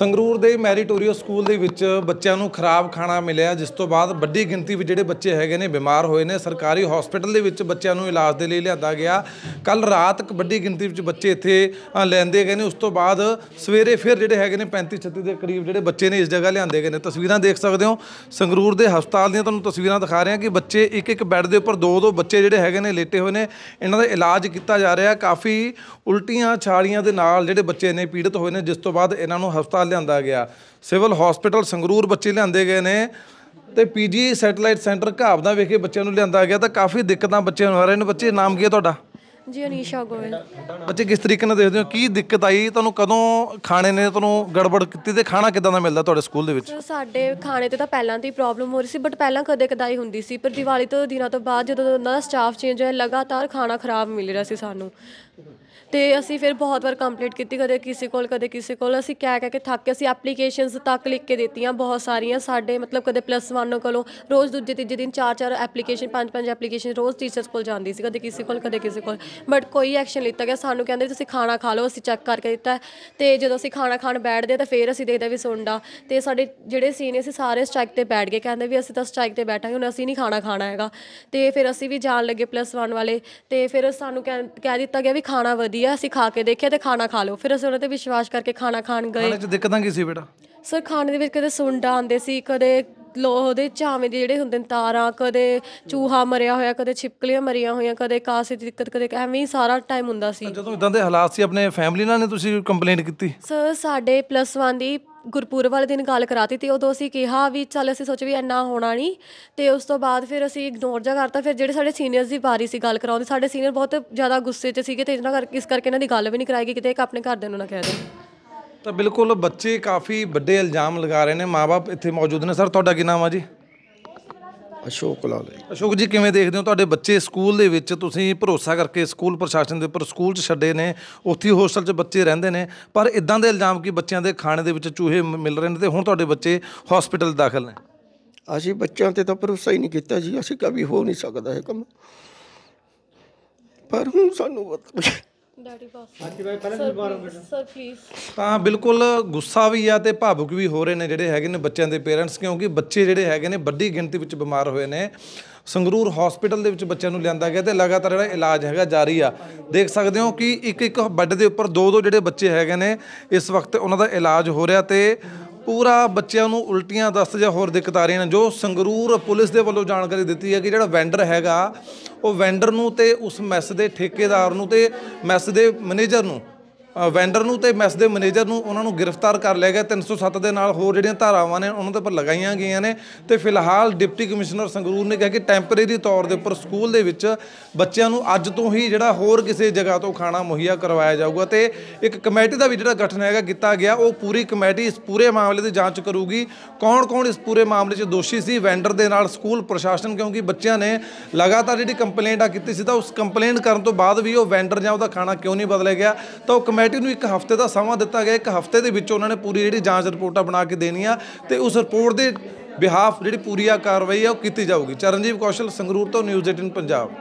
ਸੰਗਰੂਰ ਦੇ ਮੈਰੀਟੋਰੀਓ ਸਕੂਲ ਦੇ ਵਿੱਚ ਬੱਚਿਆਂ ਨੂੰ ਖਰਾਬ ਖਾਣਾ ਮਿਲਿਆ ਜਿਸ ਤੋਂ ਬਾਅਦ ਵੱਡੀ ਗਿਣਤੀ ਵਿੱਚ ਜਿਹੜੇ ਬੱਚੇ ਹੈਗੇ ਨੇ ਬਿਮਾਰ ਹੋਏ ਨੇ ਸਰਕਾਰੀ ਹਸਪੀਟਲ ਦੇ ਵਿੱਚ ਬੱਚਿਆਂ ਨੂੰ ਇਲਾਜ ਦੇ ਲਈ ਲਿਆਂਦਾ ਗਿਆ ਕੱਲ ਰਾਤ ਵੱਡੀ ਗਿਣਤੀ ਵਿੱਚ ਬੱਚੇ ਇੱਥੇ ਲੈਂਦੇ ਗਏ ਨੇ ਉਸ ਤੋਂ ਬਾਅਦ ਸਵੇਰੇ ਫਿਰ ਜਿਹੜੇ ਹੈਗੇ ਨੇ 35 36 ਦੇ ਕਰੀਬ ਜਿਹੜੇ ਬੱਚੇ ਨੇ ਇਸ ਜਗ੍ਹਾ ਲਿਆਂਦੇ ਗਏ ਨੇ ਤਸਵੀਰਾਂ ਦੇਖ ਸਕਦੇ ਹੋ ਸੰਗਰੂਰ ਦੇ ਹਸਪਤਾਲ ਦੀਆਂ ਤੁਹਾਨੂੰ ਤਸਵੀਰਾਂ ਦਿਖਾ ਰਹੇ ਹਾਂ ਕਿ ਬੱਚੇ ਇੱਕ ਇੱਕ ਬੈੱਡ ਦੇ ਉੱਪਰ ਦੋ ਦੋ ਬੱਚੇ ਜਿਹੜੇ ਹੈਗੇ ਨੇ ਲੇਟੇ ਹੋਏ ਨੇ ਇਹਨਾਂ ਦਾ ਇਲਾਜ ਕੀਤਾ ਜਾ ਰਿਹਾ ਕਾਫੀ ਉਲਟੀਆਂ ਛਾਲੀਆਂ ਦੇ ਨਾਲ ਜਿਹੜੇ ਬੱਚੇ ਨੇ ਪੀੜਤ ਹੋਏ ਨੇ ਜਿਸ ਤੋਂ ਬਾਅਦ ਇਹਨਾਂ ਨੂੰ ਹਸਪਤਾਲ ਲਿਆਂਦਾ ਗਿਆ ਸਿਵਲ ਹਸਪੀਟਲ ਸੰਗਰੂਰ ਬੱਚੇ ਲਿਆਂਦੇ ਗਏ ਨੇ ਤੇ ਪੀਜੀ ਸੈਟਲਾਈਟ ਸੈਂਟਰ ਘਾਬਦਾ ਵਿਖੇ ਬੱਚਿਆਂ ਨੂੰ ਲਿਆਂਦਾ ਗਿਆ ਤਾਂ ਕਾਫੀ ਦਿੱਕਤਾਂ ਬੱਚਿਆਂ ਨੂੰ ਆ ਰਹੇ ਨੇ ਬੱਚੇ ਨਾਮ ਕੀ ਹੈ ਤੁਹਾਡਾ ਜੀ ਅਨੀਸ਼ਾ ਗੋਵਿੰਦ ਬੱਚੇ ਕਿਸ ਤਰੀਕੇ ਨਾਲ ਦੇਖਦੇ ਹੋ ਕੀ ਦਿੱਕਤ ਆਈ ਤੁਹਾਨੂੰ ਕਦੋਂ ਖਾਣੇ ਨੇ ਤੁਹਾਨੂੰ ਗੜਬੜ ਕੀਤੀ ਤੇ ਖਾਣਾ ਕਿਦਾਂ ਦਾ ਮਿਲਦਾ ਤੁਹਾਡੇ ਸਕੂਲ ਦੇ ਵਿੱਚ ਸਾਡੇ ਖਾਣੇ ਤੇ ਤਾਂ ਪਹਿਲਾਂ ਤੋਂ ਹੀ ਪ੍ਰੋਬਲਮ ਹੋ ਰਹੀ ਸੀ ਬਟ ਪਹਿਲਾਂ ਕਦੇ ਕਦਾਈ ਹੁੰਦੀ ਸੀ ਪਰ ਦੀਵਾਲੀ ਤੋਂ ਦਿਨਾਂ ਤੋਂ ਬਾਅਦ ਜਦੋਂ ਉਹਨਾਂ ਦਾ ਸਟਾਫ ਚੇਂਜ ਹੋਇਆ ਲਗਾਤਾਰ ਖਾਣਾ ਖਰਾਬ ਮਿਲ ਰਿਹਾ ਸੀ ਸਾਨੂੰ ਤੇ ਅਸੀਂ ਫਿਰ ਬਹੁਤ ਵਾਰ ਕੰਪਲੀਟ ਕੀਤੀ ਕਦੇ ਕਿਸੇ ਕੋਲ ਕਦੇ ਕਿਸੇ ਕੋਲ ਅਸੀਂ ਕਹਿ ਕਹਿ ਕੇ ਥੱਕ ਕੇ ਅਸੀਂ ਐਪਲੀਕੇਸ਼ਨਸ ਤੱਕ ਲਿਖ ਕੇ ਦਿੱਤੀਆਂ ਬਹੁਤ ਸਾਰੀਆਂ ਸਾਡੇ ਮਤਲਬ ਕਦੇ ਪਲੱਸ 1 ਕੋਲੋਂ ਰੋਜ਼ ਦੂਜੇ ਤੀਜੇ ਦਿਨ ਚਾਰ ਚਾਰ ਐਪਲੀਕੇਸ਼ਨ ਪੰਜ ਪੰਜ ਐਪਲੀਕੇਸ਼ਨ ਰੋਜ਼ ਟੀਚਰਸ ਕੋਲ ਜਾਂਦੀ ਸੀ ਕਦੇ ਕਿਸੇ ਕੋਲ ਕਦੇ ਕਿਸੇ ਕੋਲ ਬਟ ਕੋਈ ਐਕਸ਼ਨ ਲਿੱਤਾ ਗਿਆ ਸਾਨੂੰ ਕਹਿੰਦੇ ਤੁਸੀਂ ਖਾਣਾ ਖਾ ਲਓ ਅਸੀਂ ਚੈੱਕ ਕਰਕੇ ਦਿੱਤਾ ਤੇ ਜਦੋਂ ਅਸੀਂ ਖਾਣਾ ਖਾਣ ਬੈਠਦੇ ਤਾਂ ਫਿਰ ਅਸੀਂ ਦੇਖਦੇ ਵੀ ਸੁੰਡਾ ਤੇ ਸਾਡੇ ਜਿਹੜੇ ਸੀਨੀਅਰ ਸੀ ਸਾਰੇ ਸਟ੍ਰਾਈਕ ਤੇ ਬੈਠ ਗਏ ਕਹਿੰਦੇ ਵੀ ਅਸੀਂ ਤਾਂ ਸਟ੍ਰਾਈਕ ਤੇ ਬੈਠਾਂਗੇ ਹੁਣ ਅਸੀਂ ਨਹੀਂ ਖਾਣਾ ਖਾਣਾ ਹੈਗਾ ਤੇ ਫਿਰ ਅਸੀਂ ਵੀ ਜਾਣ ਲੱਗੇ ਪਲੱਸ 1 ਵਾਲੇ ਤੇ ਫਿਰ ਸਾਨੂੰ ਕਹਿ ਦਿੱਤਾ ਗਿਆ ਵੀ ਖਾਣਾ ਵਧੀਆ ਅਸੀਂ ਖਾ ਕੇ ਦੇਖਿਆ ਤੇ ਖਾਣਾ ਖਾ ਲਓ ਫਿਰ ਅਸੀਂ ਉਹਨਾਂ ਤੇ ਵਿਸ਼ਵਾਸ ਕਰਕੇ ਖਾਣਾ ਖਾਣ ਗਏ ਖਾਣੇ 'ਚ ਦਿੱਕਤਾਂ ਕੀ ਸੀ ਬੇਟਾ ਸਰ ਖਾਣੇ ਦੇ ਵਿੱਚ ਕਦੇ ਸੁੰਡਾ ਆਉਂਦੇ ਸੀ ਕਦੇ ਲੋਹ ਦੇ ਝਾਵੇਂ ਦੇ ਜਿਹੜੇ ਹੁੰਦੇ ਨੇ ਤਾਰਾਂ ਕਦੇ ਚੂਹਾ ਮਰਿਆ ਹੋਇਆ ਕਦੇ ਛਿਪਕਲੀਆਂ ਮਰੀਆਂ ਹੋਈਆਂ ਕਦੇ ਕਾਸੇ ਦੀ ਦਿੱਕਤ ਕਦੇ ਐਵੇਂ ਸਾਰਾ ਟਾਈਮ ਹੁੰਦਾ ਸੀ ਜਦੋਂ ਇਦਾਂ ਦੇ ਹਾਲਾਤ ਸੀ ਆਪਣੇ ਫੈਮਿਲੀ ਨਾਲ ਨੇ ਤੁਸੀਂ ਕੰਪਲੇਂਟ ਕੀਤੀ ਸਰ ਸਾਡੇ ਪਲੱਸ 1 ਦੀ ਗੁਰਪੁਰਬ ਵਾਲੇ ਦਿਨ ਗੱਲ ਕਰਾਤੀ ਤੇ ਉਦੋਂ ਅਸੀਂ ਕਿਹਾ ਵੀ ਚੱਲ ਅਸੀਂ ਸੋਚ ਵੀ ਇੰਨਾ ਹੋਣਾ ਨਹੀਂ ਤੇ ਉਸ ਤੋਂ ਬਾਅਦ ਫਿਰ ਅਸੀਂ ਇਗਨੋਰ ਜਾ ਕਰਤਾ ਫਿਰ ਜਿਹੜੇ ਸਾਡੇ ਸੀਨੀਅਰਸ ਦੀ ਵਾਰੀ ਸੀ ਗੱਲ ਕਰਾਉਂਦੇ ਸਾਡੇ ਸੀਨੀਅਰ ਬਹੁਤ ਜ਼ਿਆਦਾ ਗੁੱਸੇ 'ਚ ਸੀਗੇ ਤੇ ਇਹਨਾਂ ਕਰਕੇ ਇਸ ਕਰਕੇ ਇਹਨਾਂ ਦੀ ਗੱਲ ਵੀ ਨਹੀਂ ਕਰਾਈ ਗਈ ਕਿਤੇ ਇੱਕ ਆਪਣੇ ਘਰਦਿਆਂ ਨੂੰ ਨਾ ਕਹਿ ਦੇ ਤਾਂ ਬਿਲਕੁਲ ਬੱਚੇ ਕਾਫੀ ਵੱਡੇ ਇਲਜ਼ਾਮ ਲਗਾ ਰਹੇ ਨੇ ਮਾਪੇ ਇੱਥੇ ਮੌਜੂਦ ਨੇ ਸਰ ਤੁਹਾਡਾ ਕੀ ਨਾਮ ਆ ਜੀ ਅਸ਼ੋਕ ਲਾਲ ਜੀ ਅਸ਼ੋਕ ਜੀ ਕਿਵੇਂ ਦੇਖਦੇ ਹੋ ਤੁਹਾਡੇ ਬੱਚੇ ਸਕੂਲ ਦੇ ਵਿੱਚ ਤੁਸੀਂ ਭਰੋਸਾ ਕਰਕੇ ਸਕੂਲ ਪ੍ਰਸ਼ਾਸਨ ਦੇ ਉੱਪਰ ਸਕੂਲ 'ਚ ਛੱਡੇ ਨੇ ਉੱਥੇ ਹੋਸਟਲ 'ਚ ਬੱਚੇ ਰਹਿੰਦੇ ਨੇ ਪਰ ਇਦਾਂ ਦੇ ਇਲਜ਼ਾਮ ਕਿ ਬੱਚਿਆਂ ਦੇ ਖਾਣੇ ਦੇ ਵਿੱਚ ਚੂਹੇ ਮਿਲ ਰਹੇ ਨੇ ਤੇ ਹੁਣ ਤੁਹਾਡੇ ਬੱਚੇ ਹਸਪੀਟਲ ਦਾਖਲ ਨੇ ਅਸੀਂ ਬੱਚਿਆਂ ਤੇ ਤਾਂ ਭਰੋਸਾ ਹੀ ਨਹੀਂ ਕੀਤਾ ਜੀ ਅਸੀਂ ਕਦੇ ਹੋ ਨਹੀਂ ਸਕਦਾ ਇਹ ਕੰਮ ਪਰ ਹੁਣ ਸਾਨੂੰ ਪਤਾ ਡੈਡੀ ਬਸ ਹਾਂਜੀ ਬਾਈ ਪਹਿਲਾਂ ਸਰ ਪਲੀਜ਼ ਤਾਂ ਬਿਲਕੁਲ ਗੁੱਸਾ ਵੀ ਆ ਤੇ ਭਾਵੁਕ ਵੀ ਹੋ ਰਹੇ ਨੇ ਜਿਹੜੇ ਹੈਗੇ ਨੇ ਬੱਚਿਆਂ ਦੇ ਪੇਰੈਂਟਸ ਕਿਉਂਕਿ ਬੱਚੇ ਜਿਹੜੇ ਹੈਗੇ ਨੇ ਵੱਡੀ ਗਿਣਤੀ ਵਿੱਚ ਬਿਮਾਰ ਹੋਏ ਨੇ ਸੰਗਰੂਰ ਹਸਪੀਟਲ ਦੇ ਵਿੱਚ ਬੱਚਿਆਂ ਨੂੰ ਲਿਆਂਦਾ ਗਿਆ ਤੇ ਲਗਾਤਾਰ ਜਿਹੜਾ ਇਲਾਜ ਹੈਗਾ ਜਾਰੀ ਆ ਦੇਖ ਸਕਦੇ ਹੋ ਕਿ ਇੱਕ ਇੱਕ ਬੈੱਡ ਦੇ ਉੱਪਰ ਦੋ ਦੋ ਜਿਹੜੇ ਬੱਚੇ ਹੈਗੇ ਨੇ ਇਸ ਵਕਤ ਉਹਨਾਂ ਦਾ ਇਲਾਜ ਹੋ ਰਿਹਾ ਤੇ ਪੂਰਾ ਬੱਚਿਆਂ ਨੂੰ ਉਲਟੀਆਂ ਦੱਸ ਜਾਂ ਹੋਰ ਦਿੱਕਤ ਆ ਰਹੀਆਂ ਨੇ ਜੋ ਸੰਗਰੂਰ ਪੁਲਿਸ ਦੇ ਵੱਲੋਂ ਜਾਣਕਾਰੀ ਦਿੱਤੀ ਹੈ ਕਿ ਜਿਹੜਾ ਵੈਂਡਰ ਹੈਗਾ ਉਹ ਵੈਂਡਰ ਨੂੰ ਤੇ ਉਸ ਮੈਸ ਦੇ ਠੇਕੇਦਾਰ ਨੂੰ ਤੇ ਮੈਸ ਦੇ ਮੈਨੇਜਰ ਨੂੰ ਵੈਂਡਰ ਨੂੰ ਤੇ ਮੈਸ ਦੇ ਮੈਨੇਜਰ ਨੂੰ ਉਹਨਾਂ ਨੂੰ ਗ੍ਰਿਫਤਾਰ ਕਰ ਲਿਆ ਗਿਆ 307 ਦੇ ਨਾਲ ਹੋਰ ਜਿਹੜੀਆਂ ਧਾਰਾਵਾਂ ਨੇ ਉਹਨਾਂ ਦੇ ਉੱਪਰ ਲਗਾਈਆਂ ਗਈਆਂ ਨੇ ਤੇ ਫਿਲਹਾਲ ਡਿਪਟੀ ਕਮਿਸ਼ਨਰ ਸੰਗਰੂਰ ਨੇ ਕਿਹਾ ਕਿ ਟੈਂਪਰੇਰੀ ਤੌਰ ਦੇ ਉੱਪਰ ਸਕੂਲ ਦੇ ਵਿੱਚ ਬੱਚਿਆਂ ਨੂੰ ਅੱਜ ਤੋਂ ਹੀ ਜਿਹੜਾ ਹੋਰ ਕਿਸੇ ਜਗ੍ਹਾ ਤੋਂ ਖਾਣਾ ਮੁਹੱਈਆ ਕਰਵਾਇਆ ਜਾਊਗਾ ਤੇ ਇੱਕ ਕਮੇਟੀ ਦਾ ਵੀ ਜਿਹੜਾ ਗਠਨ ਹੈਗਾ ਕੀਤਾ ਗਿਆ ਉਹ ਪੂਰੀ ਕਮੇਟੀ ਇਸ ਪੂਰੇ ਮਾਮਲੇ ਦੀ ਜਾਂਚ ਕਰੂਗੀ ਕੌਣ-ਕੌਣ ਇਸ ਪੂਰੇ ਮਾਮਲੇ 'ਚ ਦੋਸ਼ੀ ਸੀ ਵੈਂਡਰ ਦੇ ਨਾਲ ਸਕੂਲ ਪ੍ਰਸ਼ਾਸਨ ਕਿਉਂਕਿ ਬੱਚਿਆਂ ਨੇ ਲਗਾਤਾਰ ਜਿਹੜੀ ਕੰਪਲੇਂਟ ਆ ਕੀਤੀ ਸੀ ਤਾਂ ਉਸ ਕੰਪਲੇਂਟ ਕਰਨ ਤੋਂ ਬਾਅਦ ਵੀ ਉਹ ਵੈਂਡਰ ਜਾਂ ਉਹਦਾ ਖਾਣਾ ਕਿਉਂ ਨਹੀਂ ਬਦਲਿਆ ਗਿਆ ਤਾਂ ਉਹ ਕਮੇਟੀ ਸੁਸਾਇਟੀ ਨੂੰ ਇੱਕ ਹਫ਼ਤੇ ਦਾ ਸਮਾਂ ਦਿੱਤਾ ਗਿਆ ਇੱਕ ਹਫ਼ਤੇ ਦੇ ਵਿੱਚ ਉਹਨਾਂ ਨੇ ਪੂਰੀ ਜਿਹੜੀ ਜਾਂਚ ਰਿਪੋਰਟਾਂ ਬਣਾ ਕੇ ਦੇਣੀਆਂ ਤੇ ਉਸ ਰਿਪੋਰਟ ਦੇ ਬਿਹਾਫ ਜਿਹੜੀ ਪੂਰੀ ਆ ਕਾਰਵਾਈ ਆ ਉਹ ਕੀਤੀ ਜਾਊਗੀ ਚਰਨਜੀਤ ਕੌਸ਼ਲ ਸੰਗਰੂਰ ਤੋਂ ਨਿਊਜ਼ 18 ਪੰਜਾਬ